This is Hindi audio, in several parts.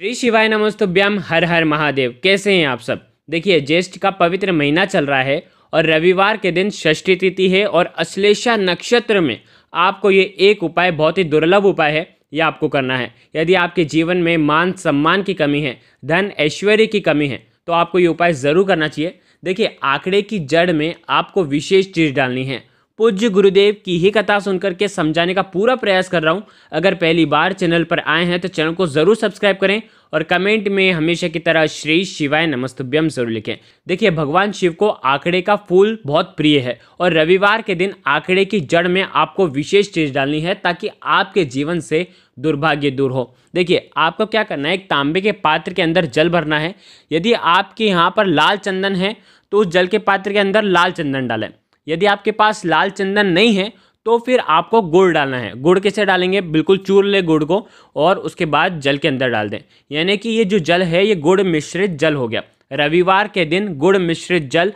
श्री शिवाय नमस्तुभ्याम हर हर महादेव कैसे हैं आप सब देखिए ज्येष्ठ का पवित्र महीना चल रहा है और रविवार के दिन षष्ठी तिथि है और अश्लेषा नक्षत्र में आपको ये एक उपाय बहुत ही दुर्लभ उपाय है यह आपको करना है यदि आपके जीवन में मान सम्मान की कमी है धन ऐश्वर्य की कमी है तो आपको ये उपाय ज़रूर करना चाहिए देखिए आंकड़े की जड़ में आपको विशेष चीज़ डालनी है पूज्य गुरुदेव की ही कथा सुनकर के समझाने का पूरा प्रयास कर रहा हूँ अगर पहली बार चैनल पर आए हैं तो चैनल को ज़रूर सब्सक्राइब करें और कमेंट में हमेशा की तरह श्री शिवाय नमस्तुभ्यम जरूर लिखें देखिए भगवान शिव को आंकड़े का फूल बहुत प्रिय है और रविवार के दिन आंकड़े की जड़ में आपको विशेष चीज डालनी है ताकि आपके जीवन से दुर्भाग्य दूर हो देखिए आपको क्या करना है एक तांबे के पात्र के अंदर जल भरना है यदि आपके यहाँ पर लाल चंदन है तो उस जल के पात्र के अंदर लाल चंदन डालें यदि आपके पास लाल चंदन नहीं है तो फिर आपको गुड़ डालना है गुड़ कैसे डालेंगे बिल्कुल चूर ले गुड़ को और उसके बाद जल के अंदर डाल दें यानी कि ये जो जल है ये गुड़ मिश्रित जल हो गया रविवार के दिन गुड़ मिश्रित जल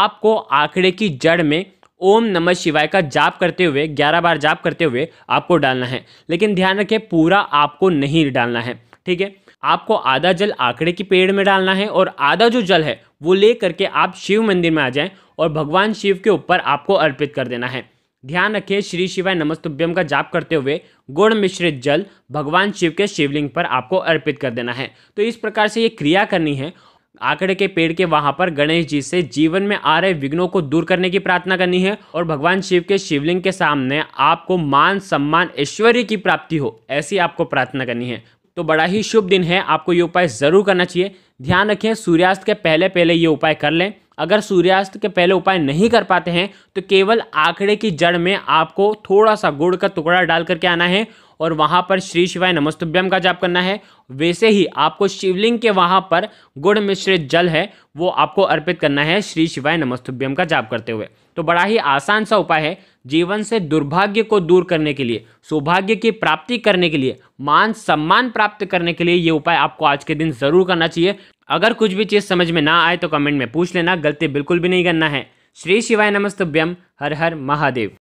आपको आंकड़े की जड़ में ओम नमः शिवाय का जाप करते हुए ग्यारह बार जाप करते हुए आपको डालना है लेकिन ध्यान रखें पूरा आपको नहीं डालना है ठीक है आपको आधा जल आंकड़े की पेड़ में डालना है और आधा जो जल है वो ले करके आप शिव मंदिर में आ जाएं और भगवान शिव के ऊपर आपको अर्पित कर देना है ध्यान रखें श्री शिवाय नमस्तुभ्यम का जाप करते हुए गुड़ मिश्रित जल भगवान शिव के शिवलिंग पर आपको अर्पित कर देना है तो इस प्रकार से ये क्रिया करनी है आंकड़े के पेड़ के वहाँ पर गणेश जी से जीवन में आ रहे विघ्नों को दूर करने की प्रार्थना करनी है और भगवान शिव के शिवलिंग के सामने आपको मान सम्मान ऐश्वर्य की प्राप्ति हो ऐसी आपको प्रार्थना करनी है तो बड़ा ही शुभ दिन है आपको ये उपाय जरूर करना चाहिए ध्यान रखें सूर्यास्त के पहले पहले ये उपाय कर लें अगर सूर्यास्त के पहले उपाय नहीं कर पाते हैं तो केवल आंकड़े की जड़ में आपको थोड़ा सा गुड़ का टुकड़ा डाल करके आना है और वहाँ पर श्री शिवाय नमस्तुभ्यम का जाप करना है वैसे ही आपको शिवलिंग के वहाँ पर गुड़ मिश्रित जल है वो आपको अर्पित करना है श्री शिवाय नमस्तुभ्यम का जाप करते हुए तो बड़ा ही आसान सा उपाय है जीवन से दुर्भाग्य को दूर करने के लिए सौभाग्य की प्राप्ति करने के लिए मान सम्मान प्राप्त करने के लिए ये उपाय आपको आज के दिन ज़रूर करना चाहिए अगर कुछ भी चीज़ समझ में ना आए तो कमेंट में पूछ लेना गलती बिल्कुल भी नहीं करना है श्री शिवाय नमस्तभ्यम हर हर महादेव